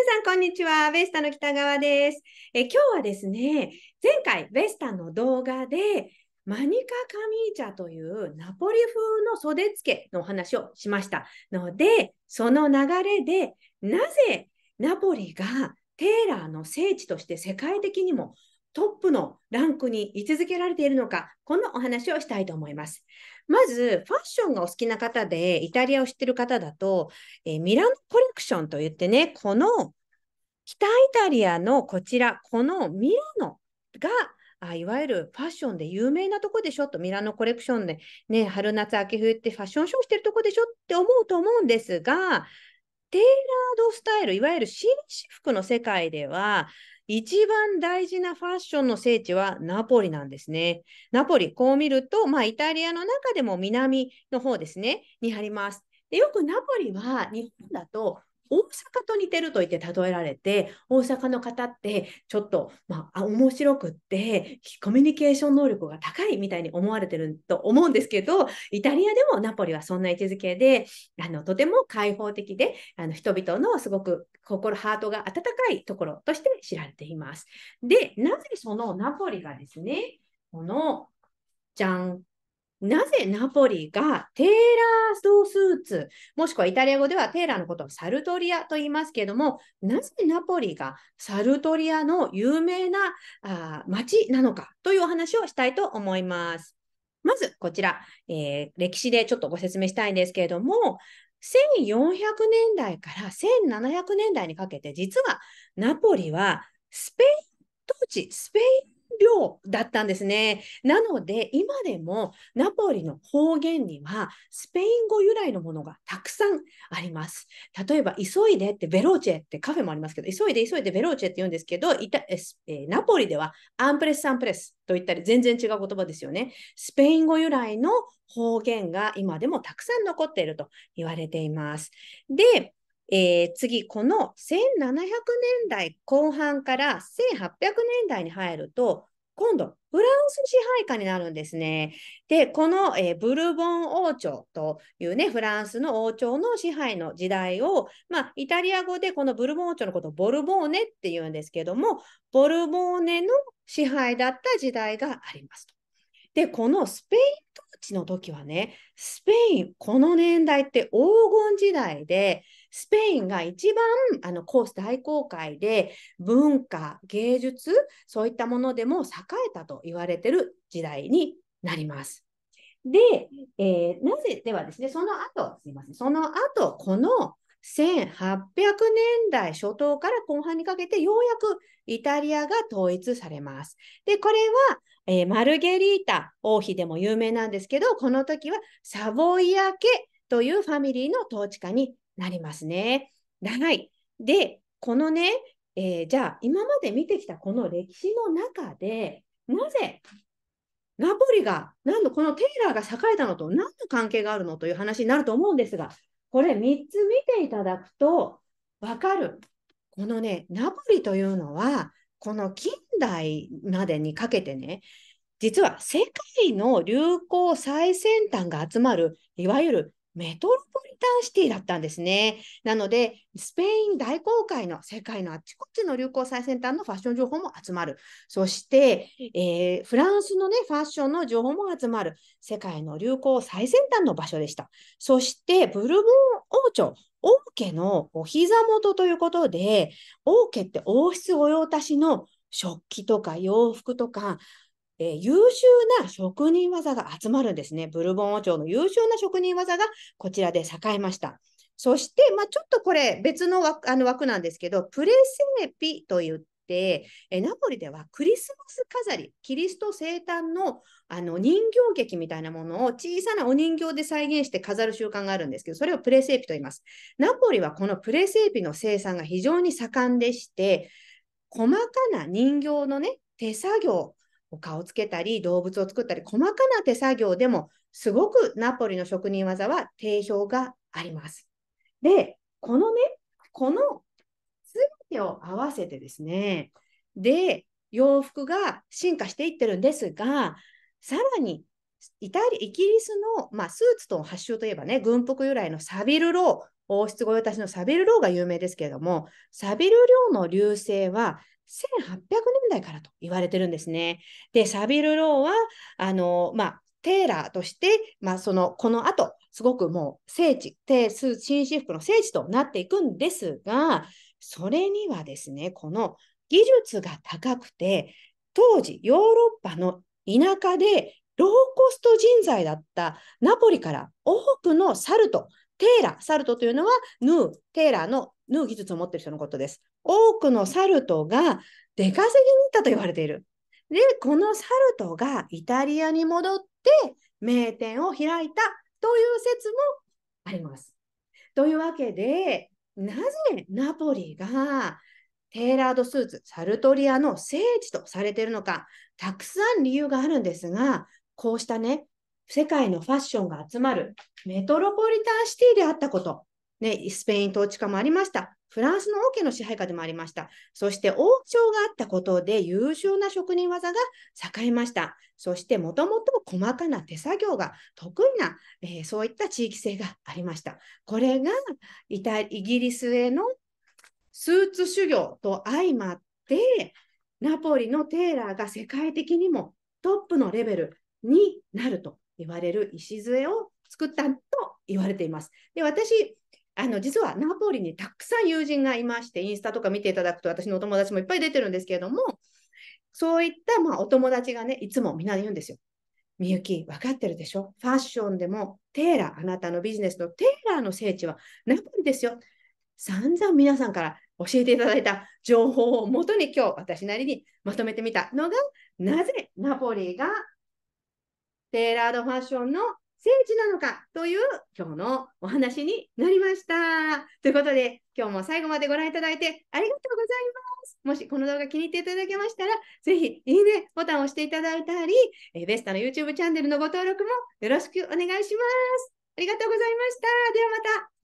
皆さん、こんにちは。ベスタの北川です。え今日はですね、前回、ベスタの動画で、マニカ・カミーチャというナポリ風の袖付けのお話をしましたので、その流れで、なぜナポリがテーラーの聖地として世界的にもトップのランクに居続けられているのか、このお話をしたいと思います。まず、ファッションがお好きな方で、イタリアを知っている方だと、えー、ミラノコレクションといってね、この北イタリアのこちら、このミラノがあいわゆるファッションで有名なとこでしょと、ミラノコレクションで、ね、春夏秋冬ってファッションショーしてるとこでしょって思うと思うんですが、テイラードスタイル、いわゆる紳士服の世界では、一番大事なファッションの聖地はナポリなんですね。ナポリ、こう見ると、まあ、イタリアの中でも南の方ですね、にあります。でよくナポリは日本だと大阪と似てると言って例えられて大阪の方ってちょっと、まあ、面白くってコミュニケーション能力が高いみたいに思われてると思うんですけどイタリアでもナポリはそんな位置づけであのとても開放的であの人々のすごく心ハートが温かいところとして知られています。でなぜそのナポリがですねこのジャンなぜナポリがテーラードスーツ、もしくはイタリア語ではテーラーのことをサルトリアと言いますけれども、なぜナポリがサルトリアの有名なあ町なのかというお話をしたいと思います。まずこちら、えー、歴史でちょっとご説明したいんですけれども、1400年代から1700年代にかけて、実はナポリはスペイン当治、スペイン量だったんですね。なので、今でもナポリの方言にはスペイン語由来のものがたくさんあります。例えば、急いでってベローチェってカフェもありますけど、急いで急いでベローチェって言うんですけど、いたえー、ナポリではアンプレスアンプレスと言ったり、全然違う言葉ですよね。スペイン語由来の方言が今でもたくさん残っていると言われています。で、えー、次、この1700年代後半から1800年代に入ると、今度、フランス支配下になるんですね。で、この、えー、ブルボン王朝というね、フランスの王朝の支配の時代を、まあ、イタリア語でこのブルボン王朝のことをボルボーネって言うんですけども、ボルボーネの支配だった時代がありますと。で、このスペイン統治の時はね、スペイン、この年代って黄金時代で、スペインが一番あのコース大航海で文化、芸術、そういったものでも栄えたと言われてる時代になります。で、えー、なぜではですね、その後、すみません、その後、この1800年代初頭から後半にかけてようやくイタリアが統一されます。で、これはえー、マルゲリータ王妃でも有名なんですけど、この時はサボイア家というファミリーの統治下になりますね。はい。で、このね、えー、じゃあ今まで見てきたこの歴史の中で、なぜナポリが、なんのこのテイラーが栄えたのと何の関係があるのという話になると思うんですが、これ3つ見ていただくと分かる。このね、ナポリというのはこの近代までにかけてね実は世界の流行最先端が集まるいわゆるメトロポリタンシティだったんですね。なので、スペイン大航海の世界のあちこちの流行最先端のファッション情報も集まる。そして、えー、フランスの、ね、ファッションの情報も集まる世界の流行最先端の場所でした。そして、ブルボン王朝。王家のお膝元ということで、王家って王室御用達の食器とか洋服とか、えー、優秀な職人技が集まるんですね。ブルボン王朝の優秀な職人技がこちらで栄えました。そして、まあ、ちょっとこれ別の枠あの枠なんですけど、プレセネピといって、えナポリではクリスマス飾り、キリスト生誕のあの人形劇みたいなものを小さなお人形で再現して飾る習慣があるんですけど、それをプレセーピと言います。ナポリはこのプレセーピの生産が非常に盛んでして、細かな人形のね、手作業、お顔つけたり、動物を作ったり、細かな手作業でも、すごくナポリの職人技は定評があります。で、このね、この手を合わせてですね、で、洋服が進化していってるんですが、さらにイタリイギリスの、まあ、スーツとの発祥といえばね、軍服由来のサビルロー、王室御用達のサビルローが有名ですけれども、サビルローの流星は1800年代からと言われてるんですね。で、サビルローは、あの、まあ、テーラーとして、まあ、その、この後、すごくもう聖地、テー紳士服の聖地となっていくんですが、それにはですね、この技術が高くて、当時ヨーロッパの田舎でローコスト人材だったナポリから多くのサルト、テーラ、サルトというのはヌー、テーラのヌー技術を持っている人のことです。多くのサルトが出稼ぎに行ったと言われている。で、このサルトがイタリアに戻って名店を開いたという説もあります。というわけで、なぜナポリがテーラードスーツ、サルトリアの聖地とされているのか、たくさん理由があるんですが、こうしたね、世界のファッションが集まるメトロポリタンシティであったこと、ね、スペイン統治下もありました。フランスの王家の支配下でもありました。そして王朝があったことで優秀な職人技が栄えました。そしてもともと細かな手作業が得意な、えー、そういった地域性がありました。これがイタイギリスへのスーツ修行と相まってナポリのテーラーが世界的にもトップのレベルになると言われる礎を作ったと言われています。で私あの実はナポリにたくさん友人がいまして、インスタとか見ていただくと、私のお友達もいっぱい出てるんですけれども、そういったまあお友達がね、いつもみんな言うんですよ。みゆき、分かってるでしょファッションでもテーラー、あなたのビジネスのテーラーの聖地はナポリですよ。散々皆さんから教えていただいた情報をもとに今日私なりにまとめてみたのが、なぜナポリがテーラードファッションの聖地なのかという今日のお話になりました。ということで、今日も最後までご覧いただいてありがとうございます。もしこの動画気に入っていただけましたら、ぜひいいねボタンを押していただいたり、えベスタの YouTube チャンネルのご登録もよろしくお願いします。ありがとうございました。ではまた。